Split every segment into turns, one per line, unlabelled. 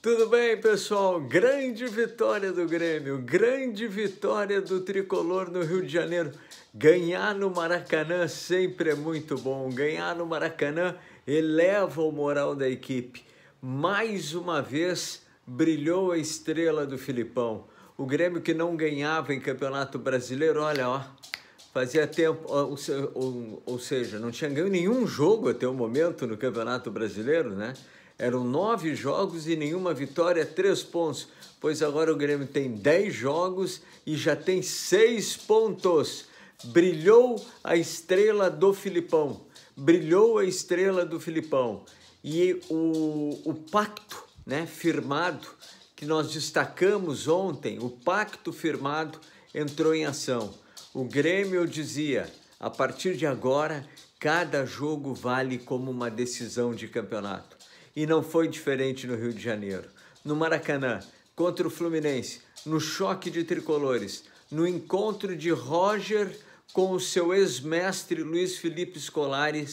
Tudo bem, pessoal? Grande vitória do Grêmio, grande vitória do tricolor no Rio de Janeiro. Ganhar no Maracanã sempre é muito bom. Ganhar no Maracanã eleva o moral da equipe. Mais uma vez brilhou a estrela do Filipão. O Grêmio que não ganhava em Campeonato Brasileiro, olha, ó, fazia tempo, ou, ou, ou seja, não tinha ganho nenhum jogo até o momento no Campeonato Brasileiro, né? Eram nove jogos e nenhuma vitória, três pontos. Pois agora o Grêmio tem dez jogos e já tem seis pontos. Brilhou a estrela do Filipão. Brilhou a estrela do Filipão. E o, o pacto né, firmado que nós destacamos ontem, o pacto firmado entrou em ação. O Grêmio dizia: a partir de agora, cada jogo vale como uma decisão de campeonato. E não foi diferente no Rio de Janeiro. No Maracanã, contra o Fluminense, no choque de tricolores, no encontro de Roger com o seu ex-mestre Luiz Felipe Scolari,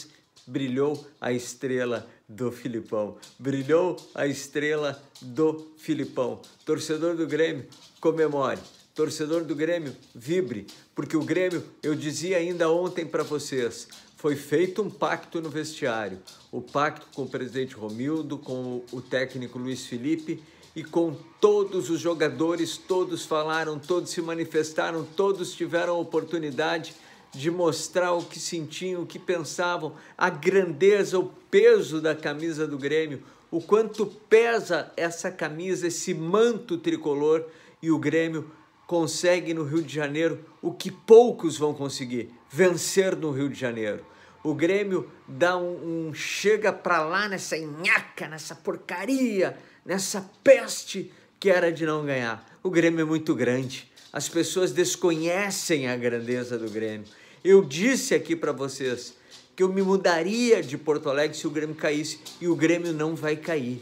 brilhou a estrela do Filipão. Brilhou a estrela do Filipão. Torcedor do Grêmio, comemore. Torcedor do Grêmio, vibre, porque o Grêmio, eu dizia ainda ontem para vocês, foi feito um pacto no vestiário. O pacto com o presidente Romildo, com o técnico Luiz Felipe e com todos os jogadores. Todos falaram, todos se manifestaram, todos tiveram a oportunidade de mostrar o que sentiam, o que pensavam, a grandeza, o peso da camisa do Grêmio, o quanto pesa essa camisa, esse manto tricolor e o Grêmio consegue no Rio de Janeiro o que poucos vão conseguir: vencer no Rio de Janeiro o Grêmio dá um, um chega para lá nessa nhaca, nessa porcaria, nessa peste que era de não ganhar. O Grêmio é muito grande. As pessoas desconhecem a grandeza do Grêmio. Eu disse aqui para vocês que eu me mudaria de Porto Alegre se o Grêmio caísse e o Grêmio não vai cair.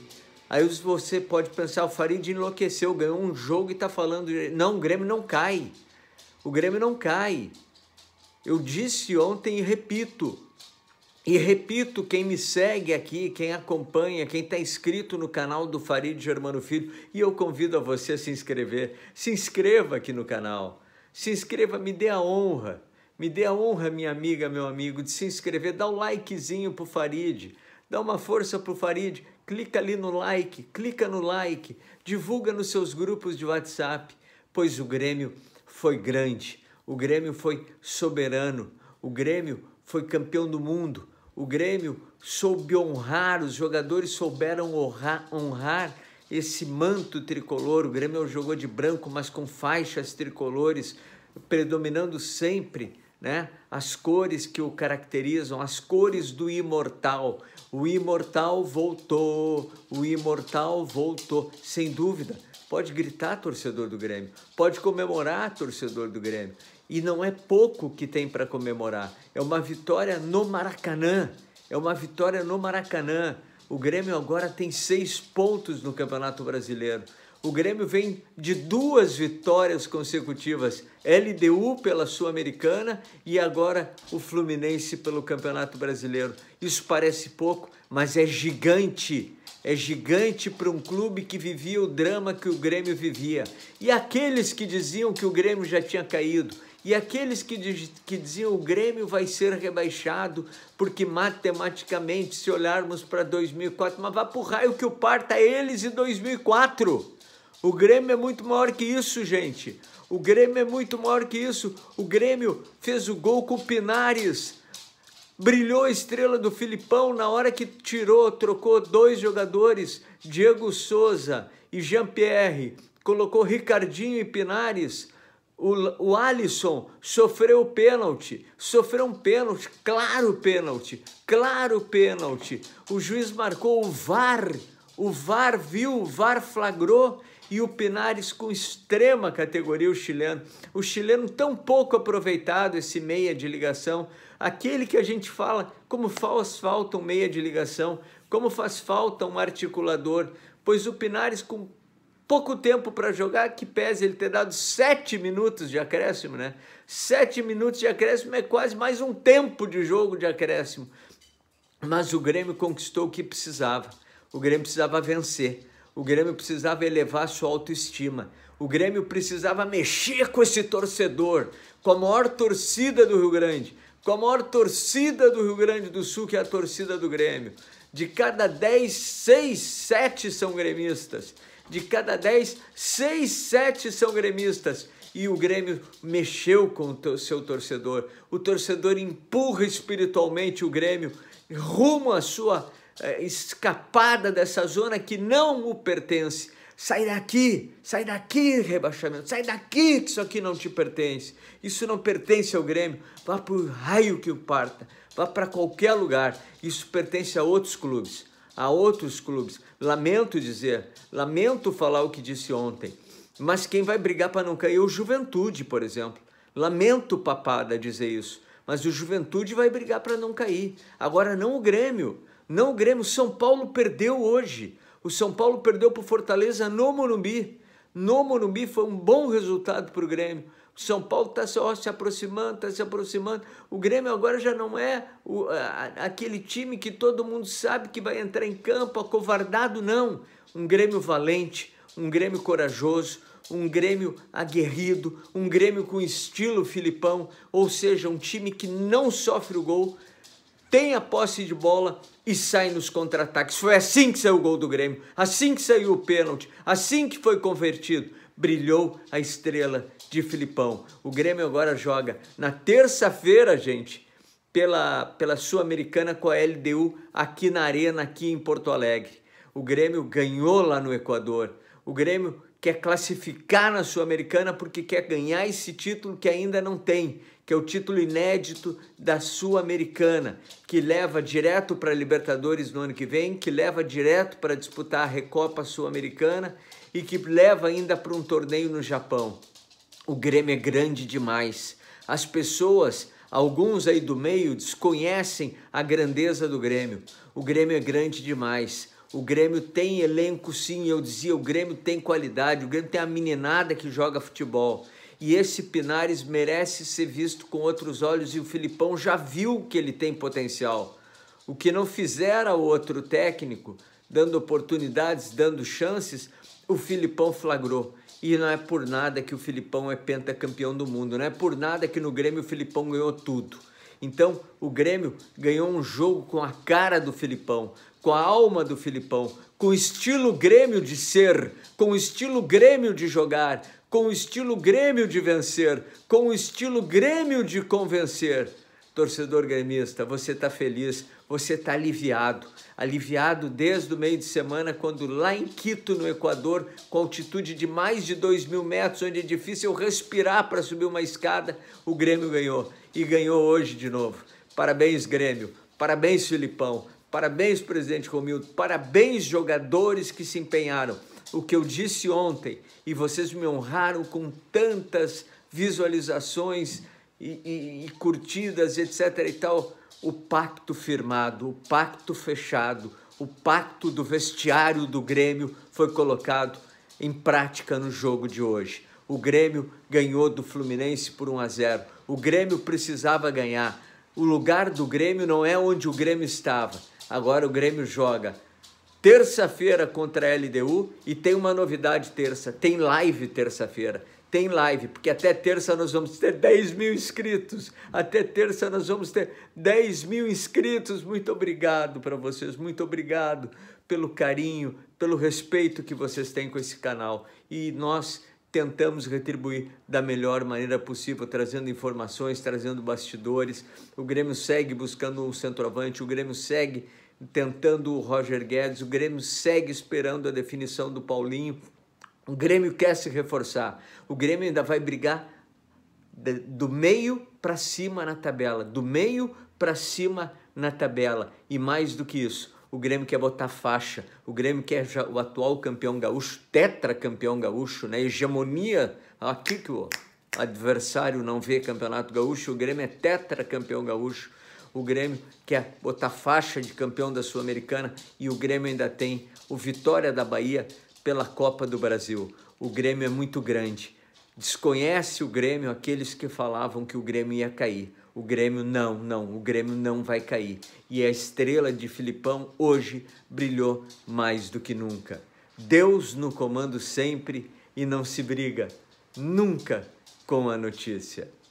Aí você pode pensar, o Farid enlouqueceu, ganhou um jogo e está falando, não, o Grêmio não cai. O Grêmio não cai. Eu disse ontem e repito. E repito, quem me segue aqui, quem acompanha, quem está inscrito no canal do Farid Germano Filho, e eu convido a você a se inscrever. Se inscreva aqui no canal. Se inscreva, me dê a honra. Me dê a honra, minha amiga, meu amigo, de se inscrever. Dá um likezinho pro Farid. Dá uma força pro Farid. Clica ali no like, clica no like. Divulga nos seus grupos de WhatsApp, pois o Grêmio foi grande o Grêmio foi soberano, o Grêmio foi campeão do mundo, o Grêmio soube honrar, os jogadores souberam honrar, honrar esse manto tricolor. O Grêmio jogou de branco, mas com faixas tricolores, predominando sempre né? as cores que o caracterizam, as cores do imortal. O imortal voltou, o imortal voltou, sem dúvida. Pode gritar, torcedor do Grêmio. Pode comemorar, torcedor do Grêmio. E não é pouco que tem para comemorar. É uma vitória no Maracanã. É uma vitória no Maracanã. O Grêmio agora tem seis pontos no Campeonato Brasileiro. O Grêmio vem de duas vitórias consecutivas: LDU pela Sul-Americana e agora o Fluminense pelo Campeonato Brasileiro. Isso parece pouco, mas é gigante é gigante para um clube que vivia o drama que o Grêmio vivia. E aqueles que diziam que o Grêmio já tinha caído, e aqueles que, diz, que diziam o Grêmio vai ser rebaixado, porque matematicamente, se olharmos para 2004, mas vá para o raio que o parta tá eles e 2004. O Grêmio é muito maior que isso, gente. O Grêmio é muito maior que isso. O Grêmio fez o gol com o Pinares Brilhou a estrela do Filipão na hora que tirou, trocou dois jogadores, Diego Souza e Jean-Pierre, colocou Ricardinho e Pinares. O, o Alisson sofreu o pênalti, sofreu um pênalti, claro pênalti, claro pênalti. O juiz marcou o VAR, o VAR viu, o VAR flagrou e o Pinares com extrema categoria, o chileno. O chileno tão pouco aproveitado, esse meia de ligação. Aquele que a gente fala como faz falta um meia de ligação, como faz falta um articulador. Pois o Pinares com pouco tempo para jogar, que pese ele ter dado sete minutos de acréscimo, né? Sete minutos de acréscimo é quase mais um tempo de jogo de acréscimo. Mas o Grêmio conquistou o que precisava. O Grêmio precisava vencer. O Grêmio precisava elevar sua autoestima. O Grêmio precisava mexer com esse torcedor, com a maior torcida do Rio Grande, com a maior torcida do Rio Grande do Sul, que é a torcida do Grêmio. De cada 10, 6, 7 são gremistas. De cada 10, 6, 7 são gremistas. E o Grêmio mexeu com o seu torcedor. O torcedor empurra espiritualmente o Grêmio rumo à sua é, escapada dessa zona que não o pertence. Sai daqui, sai daqui, rebaixamento, sai daqui que isso aqui não te pertence. Isso não pertence ao Grêmio. Vá para o raio que o parta, vá para qualquer lugar. Isso pertence a outros clubes, a outros clubes. Lamento dizer, lamento falar o que disse ontem. Mas quem vai brigar para não cair é o Juventude, por exemplo. Lamento, papada, dizer isso. Mas o Juventude vai brigar para não cair. Agora não o Grêmio. Não o Grêmio, o São Paulo perdeu hoje. O São Paulo perdeu para o Fortaleza no Morumbi. No Morumbi foi um bom resultado para o Grêmio. O São Paulo está se aproximando, está se aproximando. O Grêmio agora já não é o, a, aquele time que todo mundo sabe que vai entrar em campo acovardado, não. Um Grêmio valente, um Grêmio corajoso, um Grêmio aguerrido, um Grêmio com estilo Filipão, ou seja, um time que não sofre o gol, tem a posse de bola e sai nos contra-ataques. Foi assim que saiu o gol do Grêmio, assim que saiu o pênalti, assim que foi convertido. Brilhou a estrela de Filipão. O Grêmio agora joga na terça-feira, gente, pela, pela Sul-Americana com a LDU aqui na Arena, aqui em Porto Alegre. O Grêmio ganhou lá no Equador. O Grêmio quer classificar na Sul-Americana porque quer ganhar esse título que ainda não tem, que é o título inédito da Sul-Americana, que leva direto para a Libertadores no ano que vem, que leva direto para disputar a Recopa Sul-Americana e que leva ainda para um torneio no Japão. O Grêmio é grande demais. As pessoas, alguns aí do meio, desconhecem a grandeza do Grêmio. O Grêmio é grande demais. O Grêmio tem elenco, sim. Eu dizia, o Grêmio tem qualidade. O Grêmio tem a meninada que joga futebol. E esse Pinares merece ser visto com outros olhos. E o Filipão já viu que ele tem potencial. O que não fizera outro técnico, dando oportunidades, dando chances, o Filipão flagrou. E não é por nada que o Filipão é pentacampeão do mundo. Não é por nada que no Grêmio o Filipão ganhou tudo. Então, o Grêmio ganhou um jogo com a cara do Filipão, com a alma do Filipão, com o estilo Grêmio de ser, com o estilo Grêmio de jogar, com o estilo Grêmio de vencer, com o estilo Grêmio de convencer torcedor gremista, você está feliz, você está aliviado. Aliviado desde o meio de semana, quando lá em Quito, no Equador, com altitude de mais de 2 mil metros, onde é difícil respirar para subir uma escada, o Grêmio ganhou. E ganhou hoje de novo. Parabéns, Grêmio. Parabéns, Filipão. Parabéns, presidente Romildo. Parabéns, jogadores que se empenharam. O que eu disse ontem, e vocês me honraram com tantas visualizações e, e, e curtidas, etc. e tal. O pacto firmado, o pacto fechado, o pacto do vestiário do Grêmio foi colocado em prática no jogo de hoje. O Grêmio ganhou do Fluminense por 1 a 0. O Grêmio precisava ganhar. O lugar do Grêmio não é onde o Grêmio estava. Agora o Grêmio joga terça-feira contra a LDU e tem uma novidade terça, tem live terça-feira tem live, porque até terça nós vamos ter 10 mil inscritos. Até terça nós vamos ter 10 mil inscritos. Muito obrigado para vocês, muito obrigado pelo carinho, pelo respeito que vocês têm com esse canal. E nós tentamos retribuir da melhor maneira possível, trazendo informações, trazendo bastidores. O Grêmio segue buscando um centroavante, o Grêmio segue tentando o Roger Guedes, o Grêmio segue esperando a definição do Paulinho. O Grêmio quer se reforçar. O Grêmio ainda vai brigar do meio para cima na tabela, do meio para cima na tabela. E mais do que isso, o Grêmio quer botar faixa. O Grêmio quer já, o atual campeão gaúcho, tetracampeão gaúcho, né? Hegemonia. Aqui que o adversário não vê campeonato gaúcho, o Grêmio é tetracampeão gaúcho. O Grêmio quer botar faixa de campeão da Sul-Americana e o Grêmio ainda tem o Vitória da Bahia pela Copa do Brasil. O Grêmio é muito grande. Desconhece o Grêmio aqueles que falavam que o Grêmio ia cair. O Grêmio não, não, o Grêmio não vai cair. E a estrela de Filipão hoje brilhou mais do que nunca. Deus no comando sempre e não se briga nunca com a notícia.